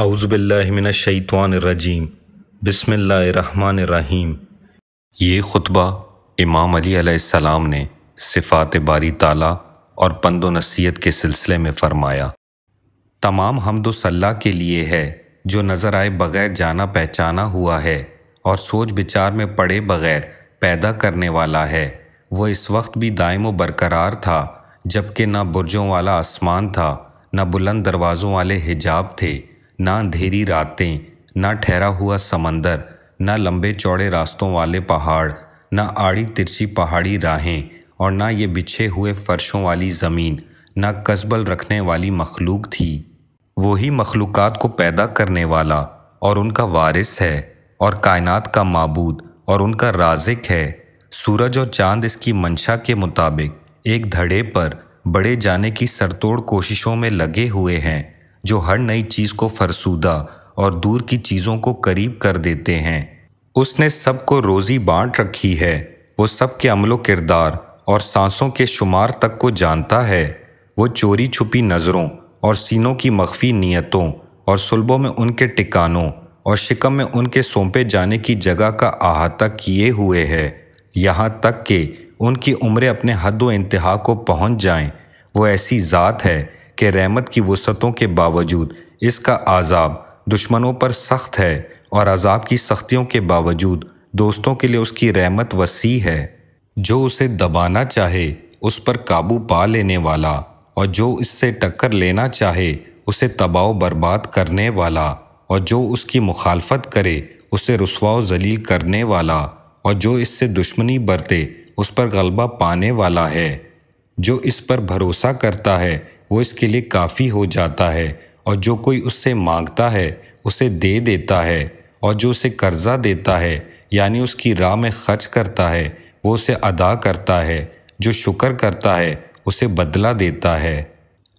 अउज़बिल्लिमिनशैतवानरजीम बसमीम ये ख़ुतबा इमाम अली सलाम ने सिफ़ात बारी ताला और पंद नसीहत के सिलसिले में फ़रमाया तमाम हमदोसल्ला के लिए है जो नज़र आए बग़ैर जाना पहचाना हुआ है और सोच विचार में पड़े बग़ैर पैदा करने वाला है वह इस वक्त भी दायम व बरकरार था जबकि ना बुरजों वाला आसमान था ना बुलंद दरवाज़ों वाले हिजाब थे ना अंधेरी रातें ना ठहरा हुआ समंदर ना लंबे चौड़े रास्तों वाले पहाड़ ना आड़ी तिरछी पहाड़ी राहें और ना ये बिछे हुए फर्शों वाली ज़मीन ना कसबल रखने वाली मखलूक थी वही मखलूक़ात को पैदा करने वाला और उनका वारिस है और कायनात का मबूद और उनका राजिक है सूरज और चांद इसकी मंशा के मुताबिक एक धड़े पर बड़े जाने की सरतोड़ कोशिशों में लगे हुए हैं जो हर नई चीज़ को फरसूदा और दूर की चीज़ों को करीब कर देते हैं उसने सबको रोज़ी बांट रखी है वो सब के अमलो किरदार और सांसों के शुमार तक को जानता है वो चोरी छुपी नज़रों और सीनों की मख्फी नीयतों और सुलबों में उनके टिकानों और शिकम में उनके सौंपे जाने की जगह का अहाता किए हुए है यहाँ तक कि उनकी उम्रें अपने हद व इंतहा को पहुँच जाएं वो ऐसी ज़ात है कि रहमत की वसतों के बावजूद इसका आज़ाब दुश्मनों पर सख्त है और अजाब की सख्तियों के बावजूद दोस्तों के लिए उसकी रहमत वसी है जो उसे दबाना चाहे उस पर काबू पा लेने वाला और जो इससे टक्कर लेना चाहे उसे तबाव बर्बाद करने वाला और जो उसकी मुखालफत करे उसे रसवा जलील करने वाला और जो इससे दुश्मनी बरते उस पर गलबा पाने वाला है जो इस पर भरोसा करता है वो इसके लिए काफ़ी हो जाता है और जो कोई उससे मांगता है उसे दे देता है और जो उसे कर्जा देता है यानी उसकी राह में खर्च करता है वो उसे अदा करता है जो शुक्र करता है उसे बदला देता है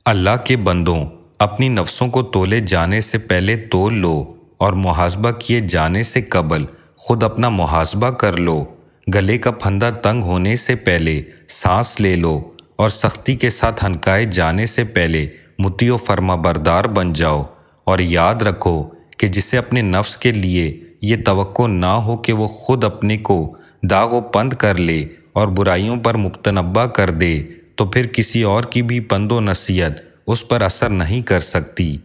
अल्लाह के बंदों अपनी नफ्सों को तोले जाने से पहले तोल लो और मुहासबा किए जाने से कबल खुद अपना मुहासबा कर लो गले का फंदा तंग होने से पहले सांस ले लो और सख्ती के साथ हनकाए जाने से पहले मुतियो बरदार बन जाओ और याद रखो कि जिसे अपने नफ्स के लिए ये तो ना हो कि वो खुद अपने को दागो पंद कर ले और बुराइयों पर मुबतनबा कर दे तो फिर किसी और की भी पंदो नसीहत उस पर असर नहीं कर सकती